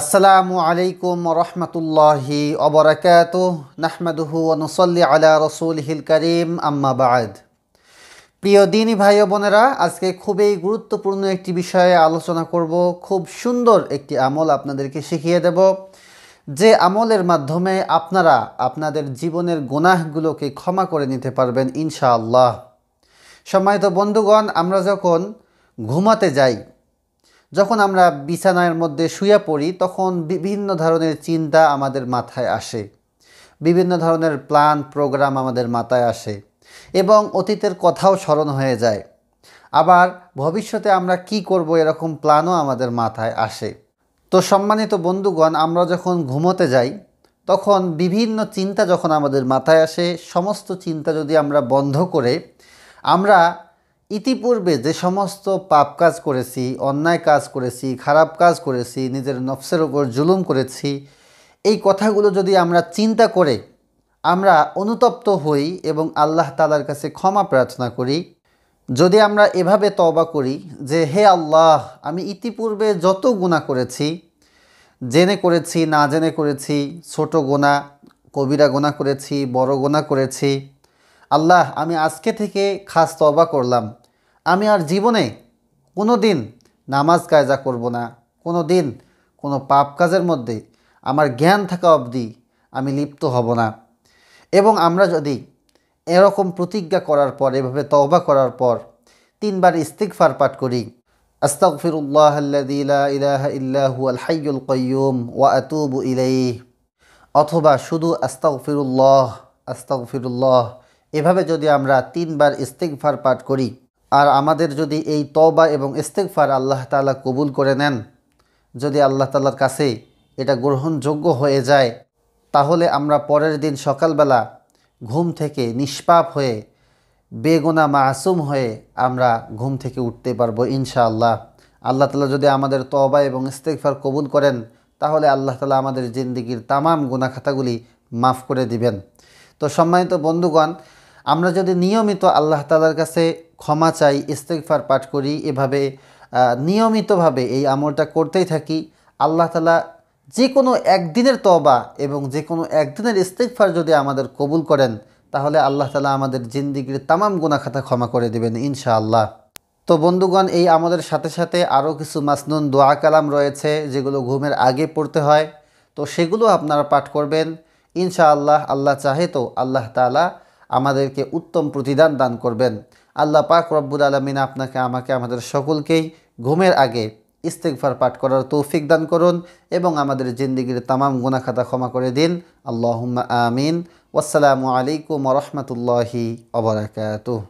আসসালামু আলাইকুম রহমতুল্লাহি অবরাকাত নাহমাদুহু নসল্লি আলা রসুল হিল করিম আম্মাবাদ প্রিয় দিনী ভাই বোনেরা আজকে খুবই গুরুত্বপূর্ণ একটি বিষয়ে আলোচনা করব খুব সুন্দর একটি আমল আপনাদেরকে শিখিয়ে দেব যে আমলের মাধ্যমে আপনারা আপনাদের জীবনের গুনাহগুলোকে ক্ষমা করে নিতে পারবেন ইনশাআল্লাহ সম্মানিত বন্ধুগণ আমরা যখন ঘুমাতে যাই যখন আমরা বিছানার মধ্যে শুয়ে পড়ি তখন বিভিন্ন ধরনের চিন্তা আমাদের মাথায় আসে বিভিন্ন ধরনের প্ল্যান প্রোগ্রাম আমাদের মাথায় আসে এবং অতীতের কথাও স্মরণ হয়ে যায় আবার ভবিষ্যতে আমরা কি করব এরকম প্ল্যানও আমাদের মাথায় আসে তো সম্মানিত বন্ধুগণ আমরা যখন ঘুমোতে যাই তখন বিভিন্ন চিন্তা যখন আমাদের মাথায় আসে সমস্ত চিন্তা যদি আমরা বন্ধ করে আমরা ইতিপূর্বে যে সমস্ত পাপ কাজ করেছি অন্যায় কাজ করেছি খারাপ কাজ করেছি নিজের নফসের ওপর জুলুম করেছি এই কথাগুলো যদি আমরা চিন্তা করে আমরা অনুতপ্ত হই এবং আল্লাহ তালার কাছে ক্ষমা প্রার্থনা করি যদি আমরা এভাবে তবা করি যে হে আল্লাহ আমি ইতিপূর্বে যত গুণা করেছি জেনে করেছি না জেনে করেছি ছোট গোনা কবিরা গোনা করেছি বড় গোনা করেছি আল্লাহ আমি আজকে থেকে খাস তবা করলাম আমি আর জীবনে কোনো দিন নামাজ কায়জা করব না কোনো দিন কোনো পাপ কাজের মধ্যে আমার জ্ঞান থাকা অবধি আমি লিপ্ত হব না এবং আমরা যদি এরকম প্রতিজ্ঞা করার পর এভাবে তবা করার পর তিনবার ইস্তিকফার পাঠ করি আস্তাগফিরুল্লাহ আল্লাযী লা অথবা শুধু আস্তাউফিরুল্লাহ আস্তাউফিরুল্লাহ এভাবে যদি আমরা তিনবার ইস্তেকফার পাঠ করি আর আমাদের যদি এই তবা এবং ইস্তেকফার আল্লাহ তালা কবুল করে নেন যদি আল্লাহ তালার কাছে এটা গ্রহণযোগ্য হয়ে যায় তাহলে আমরা পরের দিন সকালবেলা ঘুম থেকে নিষ্পাপ হয়ে বেগোনা মাসুম হয়ে আমরা ঘুম থেকে উঠতে পারবো ইনশাআল্লাহ আল্লাহ তালা যদি আমাদের তবা এবং ইস্তেকফার কবুল করেন তাহলে আল্লাহ তালা আমাদের জিন্দিগির তামাম গুনাখাতাগুলি মাফ করে দিবেন তো সম্মানিত বন্ধুগণ আমরা যদি নিয়মিত আল্লাহ তালার কাছে ক্ষমা চাই ইস্তেকফার পাঠ করি এভাবে নিয়মিতভাবে এই আমলটা করতেই থাকি আল্লাহ তালা যে কোনো একদিনের তবা এবং যে কোনো একদিনের ইস্তেকফার যদি আমাদের কবুল করেন তাহলে আল্লাহ তালা আমাদের জিন্দিগির তামাম গুণাখাতা ক্ষমা করে দেবেন ইনশাআল্লাহ তো বন্ধুগণ এই আমাদের সাথে সাথে আরও কিছু মাসনুন দোয়া কালাম রয়েছে যেগুলো ঘুমের আগে পড়তে হয় তো সেগুলো আপনারা পাঠ করবেন ইনশাআল্লাহ আল্লাহ চাহে তো আল্লাহ তালা আমাদেরকে উত্তম প্রতিদান দান করবেন আল্লাহ পাক রব্বুল আলমিন আপনাকে আমাকে আমাদের সকলকেই ঘুমের আগে ইস্তেকফার পাঠ করার তৌফিক দান করুন এবং আমাদের জিন্দিগির তামাম গুনাখাতা ক্ষমা করে দিন আল্লাহ আমিন ওসালামু আলাইকুম রহমতুল্লাহি অবরাকাতুহ